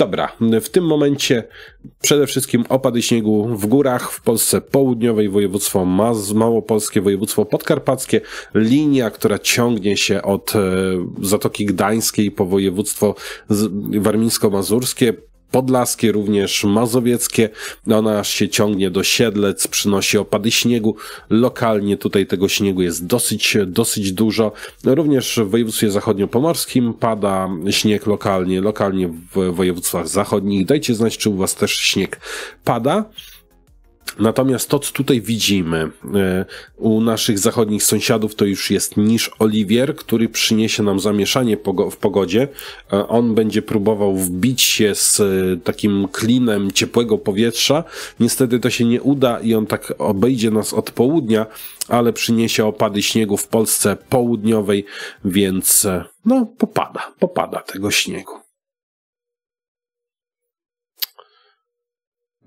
Dobra, w tym momencie przede wszystkim opady śniegu w górach w Polsce południowej, województwo Maz małopolskie, województwo podkarpackie, linia, która ciągnie się od e, Zatoki Gdańskiej po województwo warmińsko-mazurskie, podlaskie, również mazowieckie. No, ona się ciągnie do Siedlec, przynosi opady śniegu. Lokalnie tutaj tego śniegu jest dosyć, dosyć dużo. Również w województwie zachodniopomorskim pada śnieg lokalnie, lokalnie w województwach zachodnich. Dajcie znać, czy u was też śnieg pada. Natomiast to, co tutaj widzimy e, u naszych zachodnich sąsiadów, to już jest niż Oliwier, który przyniesie nam zamieszanie w pogodzie. E, on będzie próbował wbić się z e, takim klinem ciepłego powietrza. Niestety to się nie uda i on tak obejdzie nas od południa, ale przyniesie opady śniegu w Polsce południowej, więc no popada, popada tego śniegu.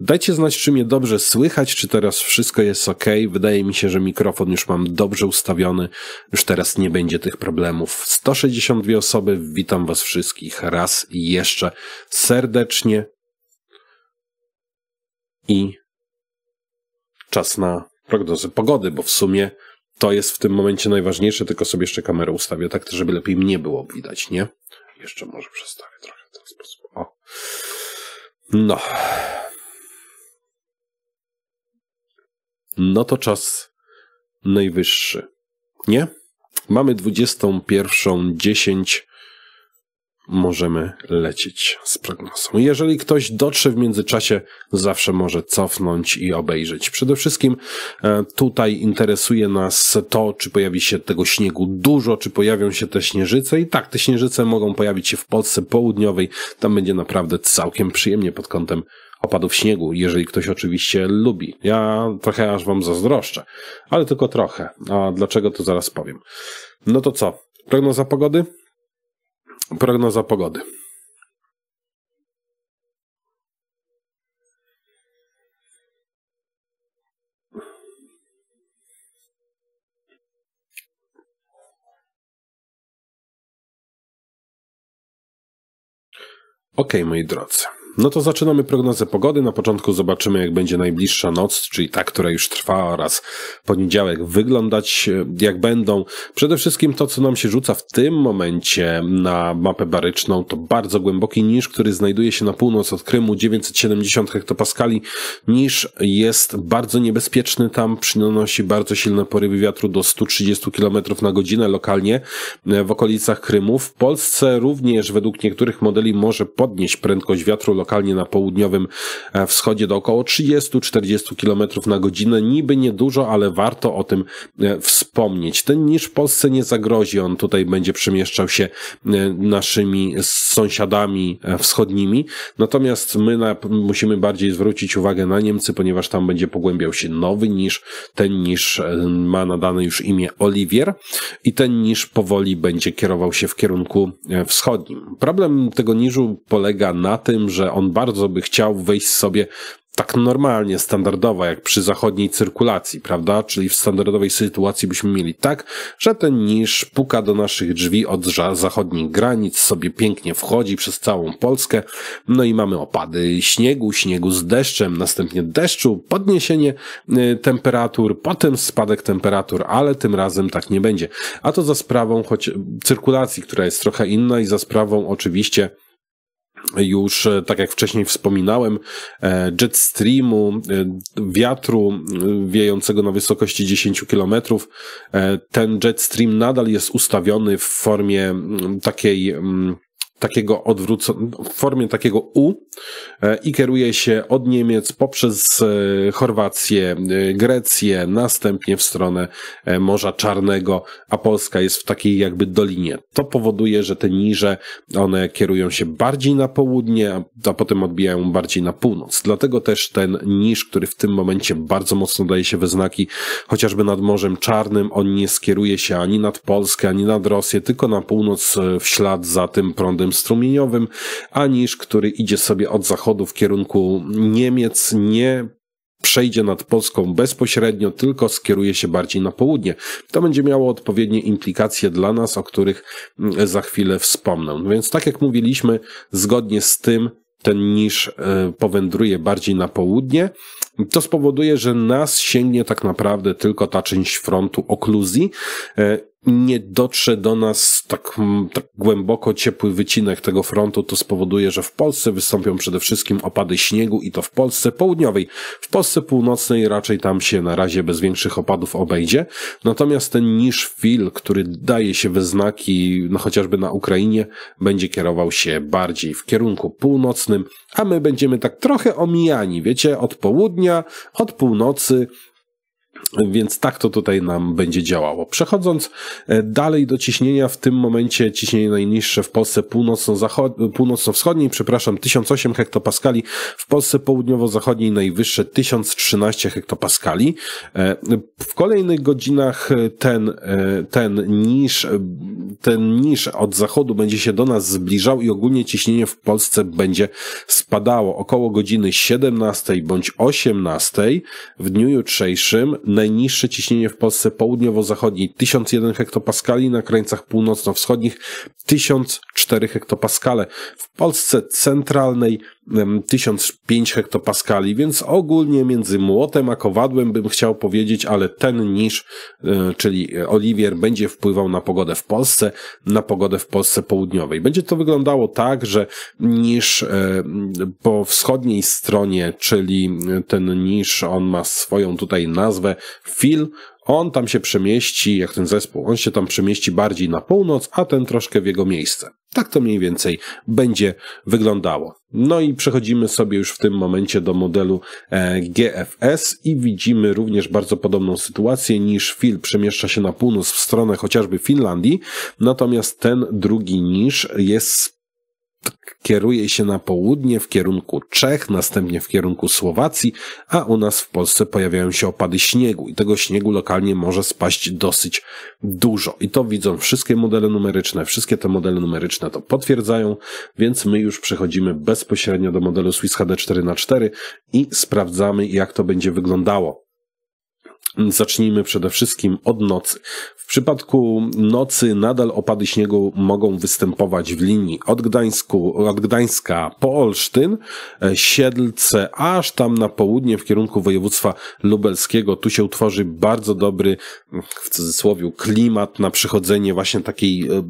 Dajcie znać, czy mnie dobrze słychać, czy teraz wszystko jest ok. Wydaje mi się, że mikrofon już mam dobrze ustawiony. Już teraz nie będzie tych problemów. 162 osoby, witam Was wszystkich raz jeszcze serdecznie. I czas na prognozy pogody, bo w sumie to jest w tym momencie najważniejsze, tylko sobie jeszcze kamerę ustawię tak, żeby lepiej mnie było widać, nie? Jeszcze może przestawię trochę w ten sposób. O. No, no to czas najwyższy. Nie? Mamy 21.10. Możemy lecieć z prognozą. Jeżeli ktoś dotrze w międzyczasie, zawsze może cofnąć i obejrzeć. Przede wszystkim e, tutaj interesuje nas to, czy pojawi się tego śniegu dużo, czy pojawią się te śnieżyce. I tak, te śnieżyce mogą pojawić się w Polsce południowej. Tam będzie naprawdę całkiem przyjemnie pod kątem opadów śniegu, jeżeli ktoś oczywiście lubi. Ja trochę aż wam zazdroszczę, ale tylko trochę. A dlaczego to zaraz powiem. No to co? Prognoza pogody? Prognoza pogody. OK, moi drodzy, no to zaczynamy prognozę pogody. Na początku zobaczymy, jak będzie najbliższa noc, czyli ta, która już trwa, oraz poniedziałek wyglądać, e, jak będą. Przede wszystkim to, co nam się rzuca w tym momencie na mapę baryczną, to bardzo głęboki niż, który znajduje się na północ od Krymu, 970 hektopaskali. Niż jest bardzo niebezpieczny tam, przynosi bardzo silne porywy wiatru do 130 km na godzinę lokalnie e, w okolicach Krymu. W Polsce również według niektórych modeli może podnieść prędkość wiatru lokalnie lokalnie na południowym e, wschodzie do około 30-40 km na godzinę. Niby niedużo, ale warto o tym e, wspomnieć. Ten niż Polsce nie zagrozi. On tutaj będzie przemieszczał się e, naszymi sąsiadami wschodnimi. Natomiast my na, musimy bardziej zwrócić uwagę na Niemcy, ponieważ tam będzie pogłębiał się nowy niż ten niż ma nadane już imię Oliwier i ten niż powoli będzie kierował się w kierunku wschodnim. Problem tego niżu polega na tym, że on bardzo by chciał wejść sobie tak normalnie, standardowo, jak przy zachodniej cyrkulacji, prawda? Czyli w standardowej sytuacji byśmy mieli tak, że ten niż puka do naszych drzwi od zachodnich granic, sobie pięknie wchodzi przez całą Polskę, no i mamy opady śniegu, śniegu z deszczem, następnie deszczu, podniesienie y, temperatur, potem spadek temperatur, ale tym razem tak nie będzie. A to za sprawą choć cyrkulacji, która jest trochę inna i za sprawą oczywiście już, e, tak jak wcześniej wspominałem, e, jet streamu, e, wiatru wiejącego na wysokości 10 km. Ten jet stream nadal jest ustawiony w formie mm, takiej mm, takiego odwróconego, w formie takiego U e, i kieruje się od Niemiec poprzez e, Chorwację, e, Grecję, następnie w stronę Morza Czarnego, a Polska jest w takiej jakby dolinie. To powoduje, że te niże, one kierują się bardziej na południe, a potem odbijają bardziej na północ. Dlatego też ten niż, który w tym momencie bardzo mocno daje się we znaki, chociażby nad Morzem Czarnym, on nie skieruje się ani nad Polskę, ani nad Rosję, tylko na północ w ślad za tym prądem strumieniowym, a niż który idzie sobie od zachodu w kierunku Niemiec, nie przejdzie nad Polską bezpośrednio, tylko skieruje się bardziej na południe. To będzie miało odpowiednie implikacje dla nas, o których mm, za chwilę wspomnę. Więc tak jak mówiliśmy, zgodnie z tym ten niż e, powędruje bardziej na południe, to spowoduje, że nas sięgnie tak naprawdę tylko ta część frontu okluzji e, nie dotrze do nas tak, tak głęboko ciepły wycinek tego frontu, to spowoduje, że w Polsce wystąpią przede wszystkim opady śniegu i to w Polsce południowej. W Polsce północnej raczej tam się na razie bez większych opadów obejdzie. Natomiast ten niż fil, który daje się we znaki, no chociażby na Ukrainie, będzie kierował się bardziej w kierunku północnym, a my będziemy tak trochę omijani, wiecie, od południa, od północy, więc tak to tutaj nam będzie działało. Przechodząc e, dalej do ciśnienia, w tym momencie ciśnienie najniższe w Polsce północno-wschodniej, przepraszam, 1008 hektopaskali, w Polsce południowo-zachodniej najwyższe 1013 hektopaskali. E, w kolejnych godzinach e, ten, ten, niż, ten niż od zachodu będzie się do nas zbliżał i ogólnie ciśnienie w Polsce będzie spadało około godziny 17 bądź 18 w dniu jutrzejszym najniższe ciśnienie w Polsce południowo-zachodniej 1001 hektopaskali, na krańcach północno-wschodnich 1004 hektopaskale. W Polsce centralnej 1005 hektopaskali, więc ogólnie między młotem a kowadłem bym chciał powiedzieć, ale ten niż, e, czyli Oliwier, będzie wpływał na pogodę w Polsce, na pogodę w Polsce południowej. Będzie to wyglądało tak, że niż e, po wschodniej stronie, czyli ten niż, on ma swoją tutaj nazwę, Fil, on tam się przemieści, jak ten zespół, on się tam przemieści bardziej na północ, a ten troszkę w jego miejsce. Tak to mniej więcej będzie wyglądało. No i przechodzimy sobie już w tym momencie do modelu e, GFS i widzimy również bardzo podobną sytuację niż Phil przemieszcza się na północ w stronę chociażby Finlandii, natomiast ten drugi niż jest kieruje się na południe w kierunku Czech, następnie w kierunku Słowacji, a u nas w Polsce pojawiają się opady śniegu i tego śniegu lokalnie może spaść dosyć dużo. I to widzą wszystkie modele numeryczne, wszystkie te modele numeryczne to potwierdzają, więc my już przechodzimy bezpośrednio do modelu Swiss HD 4x4 i sprawdzamy jak to będzie wyglądało. Zacznijmy przede wszystkim od nocy. W przypadku nocy nadal opady śniegu mogą występować w linii od, Gdańsku, od Gdańska po Olsztyn, e, Siedlce, aż tam na południe w kierunku województwa lubelskiego. Tu się utworzy bardzo dobry, w cudzysłowie, klimat na przychodzenie właśnie takiej, e,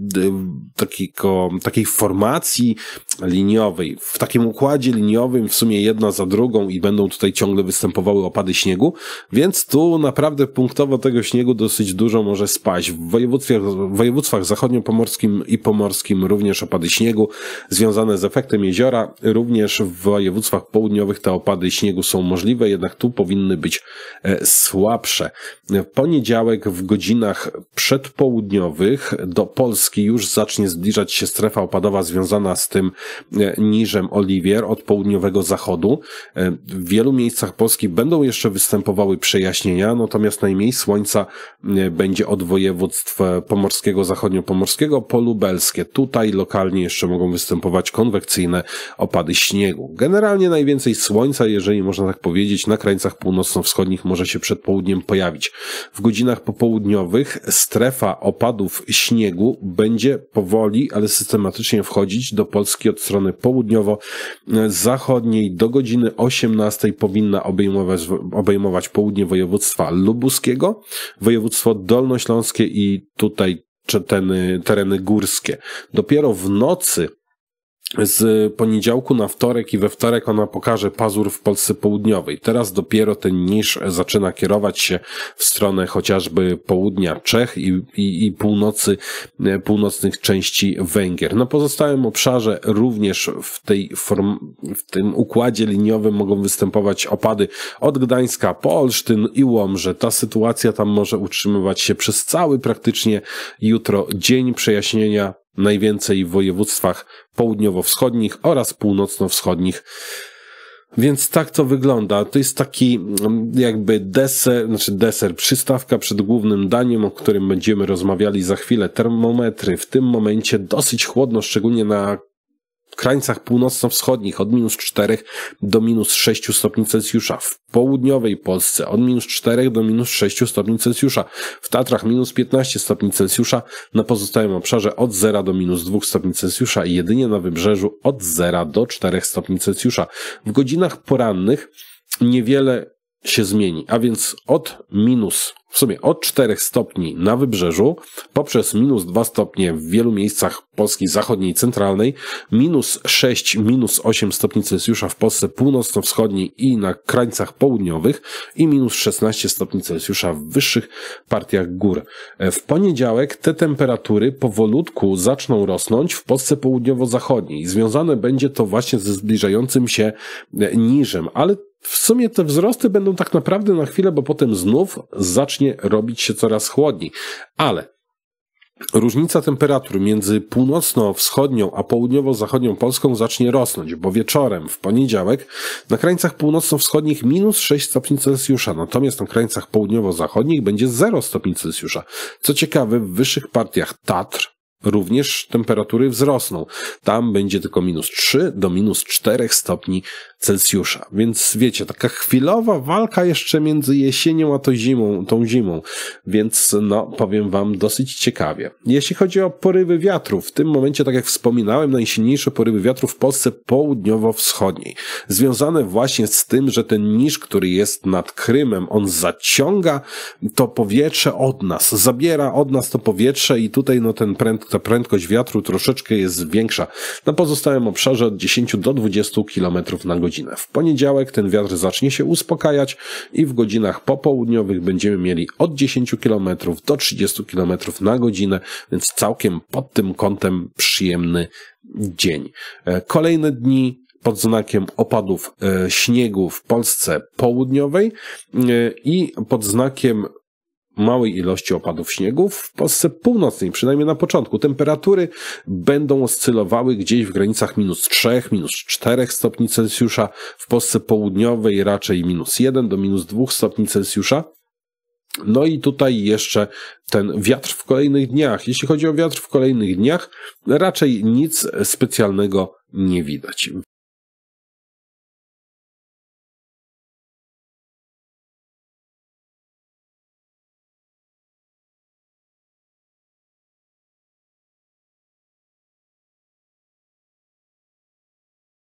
takiego, takiej formacji liniowej. W takim układzie liniowym w sumie jedna za drugą i będą tutaj ciągle występowały opady śniegu, więc tu na naprawdę punktowo tego śniegu dosyć dużo może spaść. W województwach, w województwach zachodniopomorskim i pomorskim również opady śniegu związane z efektem jeziora. Również w województwach południowych te opady śniegu są możliwe, jednak tu powinny być e, słabsze. w Poniedziałek w godzinach przedpołudniowych do Polski już zacznie zbliżać się strefa opadowa związana z tym e, niżem Oliwier od południowego zachodu. E, w wielu miejscach Polski będą jeszcze występowały przejaśnienia, no natomiast najmniej słońca e, będzie od województw e, pomorskiego, zachodnio-pomorskiego po lubelskie. Tutaj lokalnie jeszcze mogą występować konwekcyjne opady śniegu. Generalnie najwięcej słońca, jeżeli można tak powiedzieć, na krańcach północno-wschodnich może się przed południem pojawić. W godzinach popołudniowych strefa opadów śniegu będzie powoli, ale systematycznie wchodzić do Polski od strony południowo-zachodniej. Do godziny 18 powinna obejmować, obejmować południe województwa lubuskiego, województwo dolnośląskie i tutaj czy tereny górskie. Dopiero w nocy z poniedziałku na wtorek i we wtorek ona pokaże pazur w Polsce Południowej. Teraz dopiero ten niż zaczyna kierować się w stronę chociażby południa Czech i, i, i północy, e, północnych części Węgier. Na pozostałym obszarze również w, tej form, w tym układzie liniowym mogą występować opady od Gdańska po Olsztyn i Łomże. Ta sytuacja tam może utrzymywać się przez cały praktycznie jutro dzień przejaśnienia najwięcej w województwach południowo-wschodnich oraz północno-wschodnich. Więc tak to wygląda. To jest taki mm, jakby deser, znaczy deser, przystawka przed głównym daniem, o którym będziemy rozmawiali za chwilę. Termometry w tym momencie dosyć chłodno, szczególnie na krańcach północno-wschodnich od minus 4 do minus 6 stopni Celsjusza, w południowej Polsce od minus 4 do minus 6 stopni Celsjusza, w Tatrach minus 15 stopni Celsjusza, na pozostałym obszarze od 0 do minus 2 stopni Celsjusza i jedynie na wybrzeżu od 0 do 4 stopni Celsjusza. W godzinach porannych niewiele się zmieni. A więc od minus, w sumie od 4 stopni na wybrzeżu, poprzez minus 2 stopnie w wielu miejscach Polski zachodniej i centralnej, minus 6, minus 8 stopni Celsjusza w Polsce północno-wschodniej i na krańcach południowych i minus 16 stopni Celsjusza w wyższych partiach gór. E, w poniedziałek te temperatury powolutku zaczną rosnąć w Polsce południowo-zachodniej. Związane będzie to właśnie ze zbliżającym się e, niżem, ale sumie te wzrosty będą tak naprawdę na chwilę, bo potem znów zacznie robić się coraz chłodniej. Ale Różnica temperatur między północno-wschodnią a południowo-zachodnią Polską zacznie rosnąć, bo wieczorem w poniedziałek na krańcach północno-wschodnich minus 6 stopni Celsjusza, natomiast na krańcach południowo-zachodnich będzie 0 stopni Celsjusza. Co ciekawe, w wyższych partiach Tatr również temperatury wzrosną. Tam będzie tylko minus 3 do minus 4 stopni Celsjusza. Więc wiecie, taka chwilowa walka jeszcze między jesienią a tą zimą, tą zimą. Więc no, powiem wam dosyć ciekawie. Jeśli chodzi o porywy wiatru, w tym momencie, tak jak wspominałem, najsilniejsze porywy wiatru w Polsce południowo-wschodniej. Związane właśnie z tym, że ten niż, który jest nad Krymem, on zaciąga to powietrze od nas, zabiera od nas to powietrze i tutaj no ten pręd, ta prędkość wiatru troszeczkę jest większa. Na pozostałym obszarze od 10 do 20 km na godzinę godzinę. W poniedziałek ten wiatr zacznie się uspokajać i w godzinach popołudniowych będziemy mieli od 10 km do 30 km na godzinę, więc całkiem pod tym kątem przyjemny dzień. E, kolejne dni pod znakiem opadów e, śniegu w Polsce południowej e, i pod znakiem małej ilości opadów śniegu. W Polsce północnej, przynajmniej na początku, temperatury będą oscylowały gdzieś w granicach minus 3, minus 4 stopni Celsjusza. W Polsce południowej raczej minus 1 do minus 2 stopni Celsjusza. No i tutaj jeszcze ten wiatr w kolejnych dniach. Jeśli chodzi o wiatr w kolejnych dniach, raczej nic specjalnego nie widać.